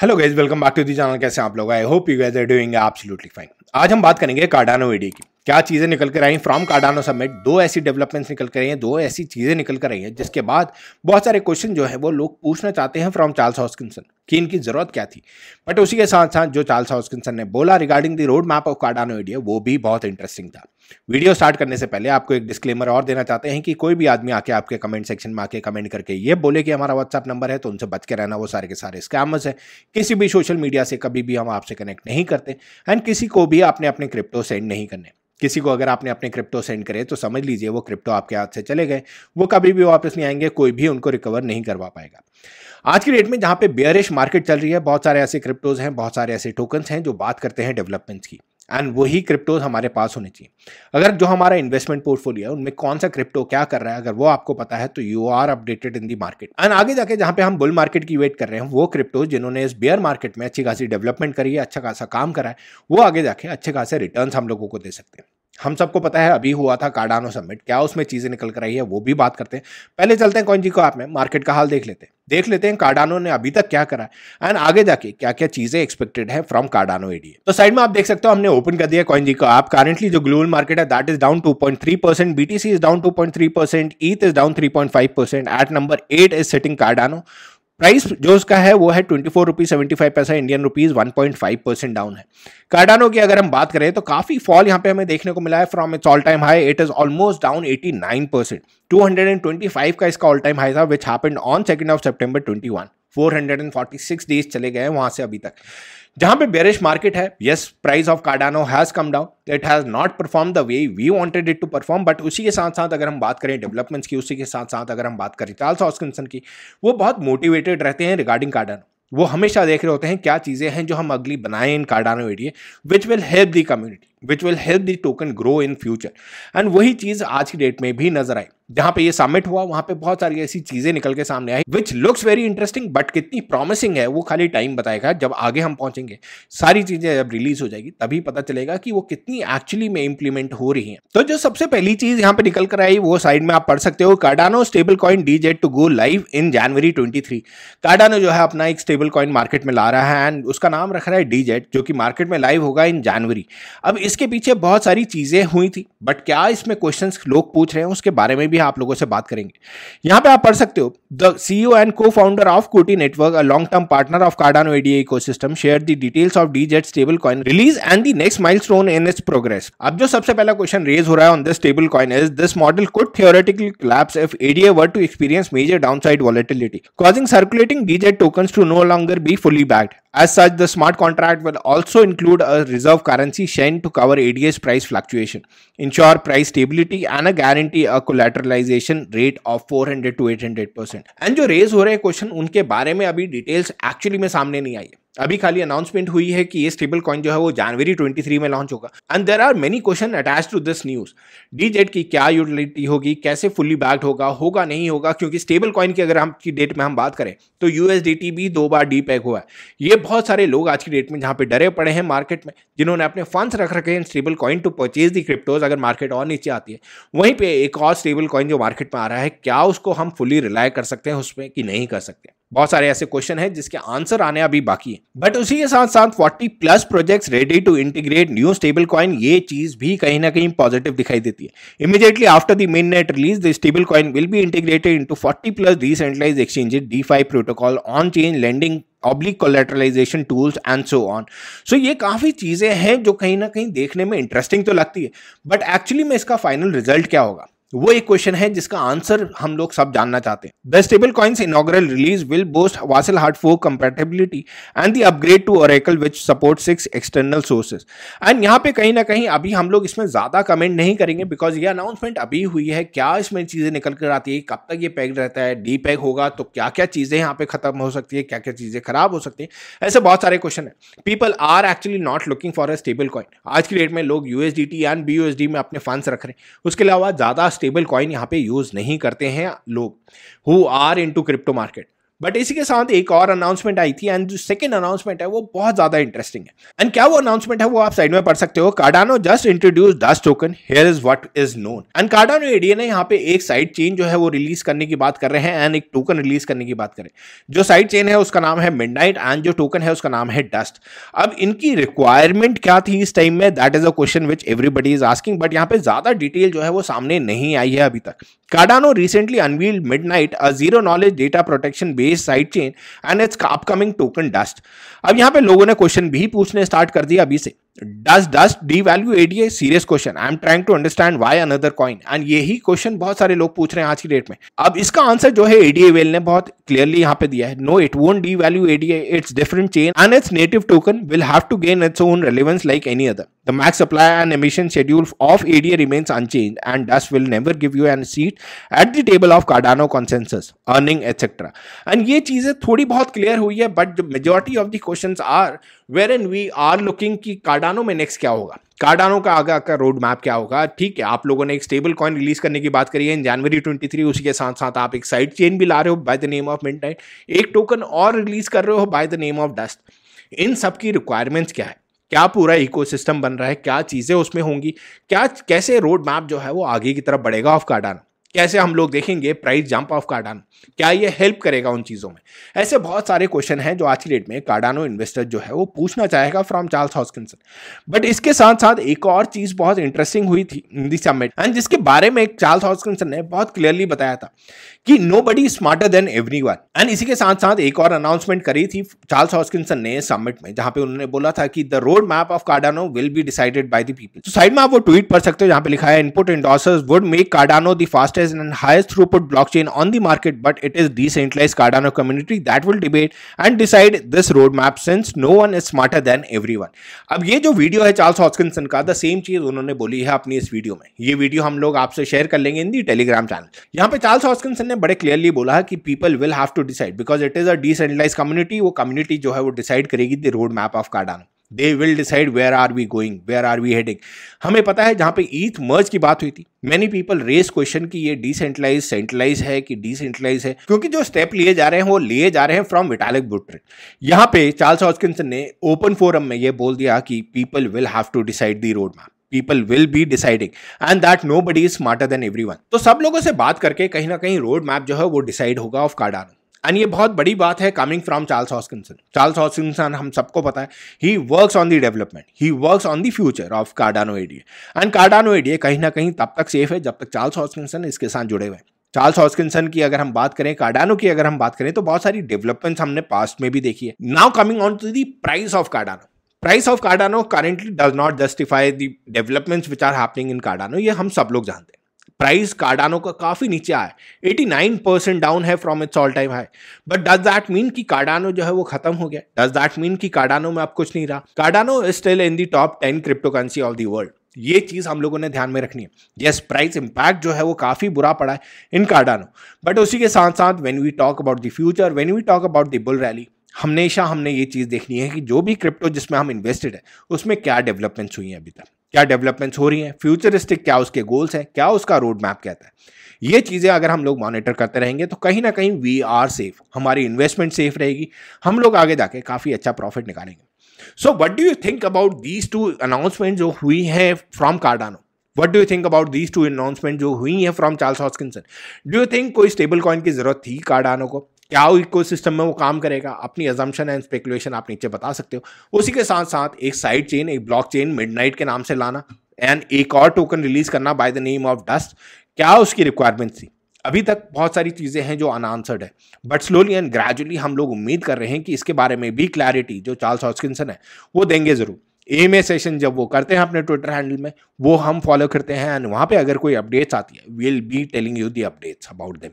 Hello guys welcome back to the channel कैसे आप लोग I hope you guys are doing absolutely fine आज हम बात करेंगे कार्डानो वीडियो की क्या चीज़ें निकल कर आई फ्रॉम कार्डानो समिट दो ऐसी डेवलपमेंट्स निकल कर रही हैं दो ऐसी चीज़ें निकल कर रही हैं जिसके बाद बहुत सारे क्वेश्चन जो है वो लोग पूछना चाहते हैं फ्रॉम चार्ल्स हॉस्किंसन कि इनकी ज़रूरत क्या थी बट उसी के साथ साथ जो चार्ल्स हॉस्किंसन ने बोला regarding the road map of Cardano India वो भी बहुत इंटरेस्टिंग था वीडियो स्टार्ट करने से पहले आपको एक डिस्क्लेमर और देना चाहते हैं कि कोई भी आदमी आके आपके कमेंट सेक्शन में आके कमेंट करके ये बोले कि हमारा व्हाट्सअप नंबर है तो उनसे बच के रहना वो सारे के सारे स्कैमर्स है किसी भी सोशल मीडिया से कभी भी हम आपसे कनेक्ट नहीं करते एंड किसी को भी आपने अपने क्रिप्टो सेंड नहीं करने किसी को अगर आपने अपने क्रिप्टो सेंड करे तो समझ लीजिए वो क्रिप्टो आपके हाथ से चले गए वो कभी भी वापस नहीं आएंगे कोई भी उनको रिकवर नहीं करवा पाएगा आज की डेट में जहाँ पे बेयरिश मार्केट चल रही है बहुत सारे ऐसे क्रिप्टोज हैं बहुत सारे ऐसे टोकन्स हैं जो बात करते हैं डेवलपमेंट्स की एंड वही क्रिप्टोज हमारे पास होने चाहिए अगर जो हमारा इन्वेस्टमेंट पोर्टफोलियो है उनमें कौन सा क्रिप्टो क्या कर रहा है अगर वो आपको पता है तो you are updated in the market and आगे जाके जहाँ पे हम बुल मार्केट की वेट कर रहे हैं वो क्रिप्टोज जिन्होंने इस बेयर मार्केट में अच्छी खासी डेवलपमेंट करी है अच्छा खासा काम करा है वो आगे जाके अच्छे खासे रिटर्न हम लोगों को दे सकते हैं हम सबको पता है अभी हुआ था कार्डानो समिट क्या उसमें चीज़ें निकल कर रही है वो भी बात करते हैं पहले चलते हैं कॉइनजी को आप में मार्केट का हाल देख लेते हैं देख लेते हैं कार्डानो ने अभी तक क्या करा है एंड आगे जाके क्या क्या चीज़ें एक्सपेक्टेड है फ्रॉम कार्डानो एडीए तो साइड में आप देख सकते हो हमने ओपन कर दिया कॉइनजी को आप करेंटली जो ग्लोबल मार्केट है that is down three percent BTC is down three percent ETH is down five percent at number eight is setting Cardano price जो उसका है वो है twenty four rupees seventy five paisa Indian rupees one point five percent down है Cardano की अगर हम बात करें तो काफी फॉल यहाँ पे हमें देखने को मिला है from its all time high it is almost down eighty nine percent two hundred and twenty five का इसका ऑल टाइम हाई था which happened on second of September twenty one 446 days चले गए हैं वहां से अभी तक जहां पे बेरिश मार्केट है yes price of Cardano has come down it has not perform the way we wanted it to perform but उसी के साथ साथ अगर हम बात करें डेवलपमेंट्स की उसी के साथ साथ अगर हम बात करें चार्ल्स हॉस्किंसन की वो बहुत मोटिवेटेड रहते हैं रिगार्डिंग कार्डानो वो हमेशा देख रहे होते हैं क्या चीज़ें हैं जो हम अगली बनाएं in Cardano ADA which will help the community which will help the token grow in future and वही चीज़ आज की डेट में भी नजर आई जहां पे ये सबमिट हुआ वहां पे बहुत सारी ऐसी चीजें निकल के सामने आई which looks very interesting but कितनी प्रॉमिसिंग है वो खाली टाइम बताएगा जब आगे हम पहुंचेंगे सारी चीजें जब रिलीज हो जाएगी तभी पता चलेगा कि वो कितनी एक्चुअली में इंप्लीमेंट हो रही है तो जो सबसे पहली चीज यहाँ पे निकल कर आई वो साइड में आप पढ़ सकते हो Cardano stable coin Djed to go live in January twenty three Cardano जो है अपना एक स्टेबल कॉइन मार्केट में ला रहा है एंड उसका नाम रख रहा है डी जेड जो कि मार्केट में लाइव होगा इन जनवरी अब इसके पीछे बहुत सारी चीजें हुई थी बट क्या इसमें क्वेश्चन लोग पूछ रहे हैं उसके बारे में भी भी आप लोगों से बात करेंगे यहां पे आप पढ़ सकते हो the CEO and co founder of COTI network a long term partner of Cardano ADA ecosystem share the details of Djed stable coin release and the next milestone in its progress अब जो सबसे पहला question raise हो रहा है on this stable coin is this model could theoretically collapse if ADA were to experience major downside volatility causing circulating Djed token to no longer be fully backed As such, the smart contract will also include a reserve currency, Shen, to cover ADS price fluctuation, ensure price stability, and a guarantee a collateral. Fertilization rate of 400 to 800 percent and जो raise हो रहे हैं question उनके बारे में अभी details actually में सामने नहीं आई है अभी खाली अनाउंसमेंट हुई है कि ये स्टेबल कॉइन जो है वो जनवरी 23 में लॉन्च होगा and there are many question attach to this news Djed की क्या यूटिलिटी होगी कैसे फुल्ली बैक्ड होगा होगा नहीं होगा क्योंकि स्टेबल कॉइन की अगर हम की डेट में हम बात करें तो यूएसडीटी भी दो बार डी पैक हुआ है ये बहुत सारे लोग आज की डेट में जहाँ पे डरे पड़े हैं मार्केट में जिन्होंने अपने फंड्स रख रखे हैं stable coin to purchase the cryptos अगर मार्केट और नीचे आती है वहीं पर एक और स्टेबल कॉइन जो मार्केट में आ रहा है क्या उसको हम फुली रिलाय कर सकते हैं उसमें कि नहीं कर सकते बहुत सारे ऐसे क्वेश्चन हैं जिसके आंसर आने अभी बाकी है बट उसी के साथ साथ 40 plus projects ready to integrate new stable coin ये चीज भी कहीं ना कहीं पॉजिटिव दिखाई देती है immediately after the main net release the stable coin will be integrated into 40 plus decentralize exchanges five protocol on chain lending oblique collateralization tools and so on so ये काफ़ी चीज़ें हैं जो कहीं ना कहीं देखने में इंटरेस्टिंग तो लगती है बट एक्चुअली में इसका फाइनल रिजल्ट क्या होगा वो एक क्वेश्चन है जिसका आंसर हम लोग सब जानना चाहते हैं the stable coins in release will boost Vasil hard fork compatibility and the upgrade to oracle which support six external sources and यहाँ पे कहीं ना कहीं अभी हम लोग इसमें ज़्यादा कमेंट नहीं करेंगे बिकॉज ये अनाउंसमेंट अभी हुई है क्या इसमें चीज़ें निकल कर आती है कब तक ये पैक रहता है डी पैक होगा तो क्या क्या चीज़ें यहाँ पे खत्म हो सकती है क्या क्या चीज़ें खराब हो सकती हैं ऐसे बहुत सारे क्वेश्चन है people are actually not looking for a stable coin आज की डेट में लोग यूएसडी एंड बी में अपने फंड्स रख रहे हैं उसके अलावा ज़्यादा स्टेबल कॉइन यहाँ पे यूज नहीं करते हैं लोग who are into crypto market but इसी के साथ एक और अनाउंसमेंट आई थी एंड जो सेकंड अनाउंसमेंट है वो बहुत ज्यादा इंटरेस्टिंग है एंड क्या वो अनाउंसमेंट है वो आप साइड में पढ़ सकते हो Cardano just introduce dust token here is what is known and Cardano ADA ने यहाँ पे एक साइड चेन जो है वो रिलीज करने की बात कर रहे हैं एंड एक टोकन रिलीज करने की बात करें जो साइड चेन है उसका नाम है मिड एंड जो टोकन है उसका नाम है डस्ट अब इनकी रिक्वायरमेंट क्या थी इस टाइम में that is a question which everybody is asking but यहाँ पे ज्यादा डिटेल जो है वो सामने नहीं आई है अभी तक Cardano recently unveil Midnight a zero knowledge data protection based base side chain and its upcoming token dust अब यहाँ पे लोगों ने क्वेश्चन भी पूछने स्टार्ट कर दिया अभी से does dust devalue ADA serious question I am trying to understand why another coin and यही क्वेश्चन बहुत सारे लोग पूछ रहे हैं आज की डेट में अब इसका आंसर जो है एडीए वेल ने बहुत क्लियरली यहाँ पे दिया है no it won't devalue ADA it's different chain and its native token will have to gain its own relevance like any other The max supply and emission schedule of ADA remains unchanged, and thus will never give you an seat at the table of Cardano consensus, earning etcetera and ये चीजें थोड़ी बहुत clear हुई है but the majority of the question are where and we are looking कि Cardano में next क्या होगा कार्डानो का आगे का रोड मैप क्या होगा ठीक है आप लोगों ने एक स्टेबल कॉइन रिलीज करने की बात करी है इन जनवरी 23 उसी के साथ साथ आप एक साइड चेन भी ला रहे हो by the name of mid एक टोकन और रिलीज कर रहे हो by the name of dust इन सब की रिक्वायरमेंट्स क्या है क्या पूरा इकोसिस्टम बन रहा है क्या चीज़ें उसमें होंगी क्या कैसे रोड मैप जो है वो आगे की तरफ बढ़ेगा ऑफ कार्डानो कैसे हम लोग देखेंगे प्राइस जंप ऑफ कार्डानो क्या ये हेल्प करेगा उन चीज़ों में ऐसे बहुत सारे क्वेश्चन हैं जो आज की डेट में कार्डानो इन्वेस्टर जो है वो पूछना चाहेगा फ्रॉम चार्ल्स हॉस्किंसन बट इसके साथ साथ एक और चीज़ बहुत इंटरेस्टिंग हुई थी दी एंड जिसके बारे में चार्ल्स हॉस्किंसन ने बहुत क्लियरली बताया था कि nobody smarter than everyone and इसी के साथ साथ एक और अनाउंसमेंट करी थी चार्ल्स हॉस्किंसन ने समिट में जहां पे उन्होंने बोला था कि the road map of Cardano will be decided by the people तो साइड में आप वो ट्वीट पढ़ सकते हो जहां पे लिखा है input endorsers would make Cardano the fastest is an highest throughput blockchain on the market, but it is decentralized Cardano community that will debate and decide this roadmap since no one is smarter than everyone. अब ये जो video है Charles Hoskinson का the same चीज उन्होंने बोली है अपनी इस वीडियो में ये वीडियो हम लोग आपसे शेयर कर लेंगे इन दी टेलीग्राम चैनल यहाँ पे चार्ल्स हॉस्किंसन ने बड़े क्लियरली बोला है कि people will have to decide because it is a decentralize community वो कम्युनिटी जो है वो डिसाइड करेगी the road map of Cardano they will decide where are we going where are we heading हमें पता है जहाँ पे ईथ मर्ज की बात हुई थी मैनी पीपल रेस क्वेश्चन कि ये डिसेंट्रलाइज सेंट्रलाइज है कि डिसेंट्रलाइज है क्योंकि जो स्टेप लिए जा रहे हैं वो लिए जा रहे हैं फ्रॉम विटालिक बुट्रे यहाँ पे चार्ल्स हॉस्किंसन ने ओपन फोरम में ये बोल दिया कि people will have to decide the road map people will be deciding and that nobody is smarter than everyone तो सब लोगों से बात करके कहीं ना कहीं रोड मैप जो है वो डिसाइड होगा ऑफ कार्डानो एंड ये बहुत बड़ी बात है coming from Charles Hoskinson Charles Hoskinson हम सबको पता है he works on the development he works on the future of Cardano ADA and Cardano ADA कहीं ना कहीं तब तक सेफ है जब तक चार्ल्स हॉस्किसन इसके साथ जुड़े हुए हैं चार्ल्स हॉस्किसन की अगर हम बात करें कार्डानो की अगर हम बात करें तो बहुत सारी डेवलपमेंट्स हमने पास्ट में भी देखी है now coming on to the price of Cardano price of Cardano currently does not justify the developments which are happening in Cardano ये हम सब लोग जानते हैं प्राइस कार्डानो का काफ़ी नीचे आया एटी नाइन परसेंट डाउन है from its all time high but does that mean कि कार्डानो जो है वो खत्म हो गया डज दैट मीन कि कार्डानो में अब कुछ नहीं रहा Cardano is still in the top ten crypto currency of the world ये चीज़ हम लोगों ने ध्यान में रखनी है यस प्राइस इम्पैक्ट जो है वो काफ़ी बुरा पड़ा है इन कार्डानो बट उसी के साथ साथ when we talk about the future when we talk about the bull rally हमेशा हमने ये चीज़ देखनी है कि जो भी क्रिप्टो जिसमें हम इन्वेस्टेड है उसमें क्या डेवलपमेंट्स हुई हैं अभी तक क्या डेवलपमेंट्स हो रही हैं फ्यूचरिस्टिक क्या उसके गोल्स हैं क्या उसका रोड मैप कहता है ये चीज़ें अगर हम लोग मॉनिटर करते रहेंगे तो कहीं ना कहीं वी आर सेफ हमारी इन्वेस्टमेंट सेफ रहेगी हम लोग आगे जाके काफ़ी अच्छा प्रॉफिट निकालेंगे so what do you think about these two announcement जो हुई हैं from Cardano what do you think about these two announcement जो हुई हैं from Charles Hoskinson do you think कोई स्टेबल कॉइन की जरूरत थी कार्डानो को क्या इको सिस्टम में वो काम करेगा अपनी एजम्पन एंड स्पेकुलेशन आप नीचे बता सकते हो उसी के साथ साथ एक साइड चेन एक ब्लॉक चेन मिडनाइट के नाम से लाना एंड एक और टोकन रिलीज करना by the name of Dust क्या उसकी रिक्वायरमेंट थी अभी तक बहुत सारी चीज़ें हैं जो अनआंसर्ड है बट स्लोली एंड ग्रेजुअली हम लोग उम्मीद कर रहे हैं कि इसके बारे में भी क्लैरिटी जो चार्ल्स हॉस्किंसन है वो देंगे ज़रूर एम ए सेशन जब वो करते हैं अपने ट्विटर हैंडल में वो हम फॉलो करते हैं एंड वहाँ पे अगर कोई अपडेट्स आती है will be telling you the updates about them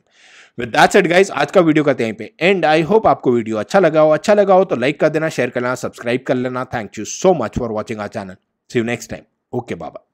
with that set guys आज का वीडियो करते हैं पे एंड आई होप आपको वीडियो अच्छा लगा हो अच्छा लगा हो तो लाइक कर देना शेयर कर लेना सब्सक्राइब कर लेना thank you so much for watching our channel see you next time okay Baba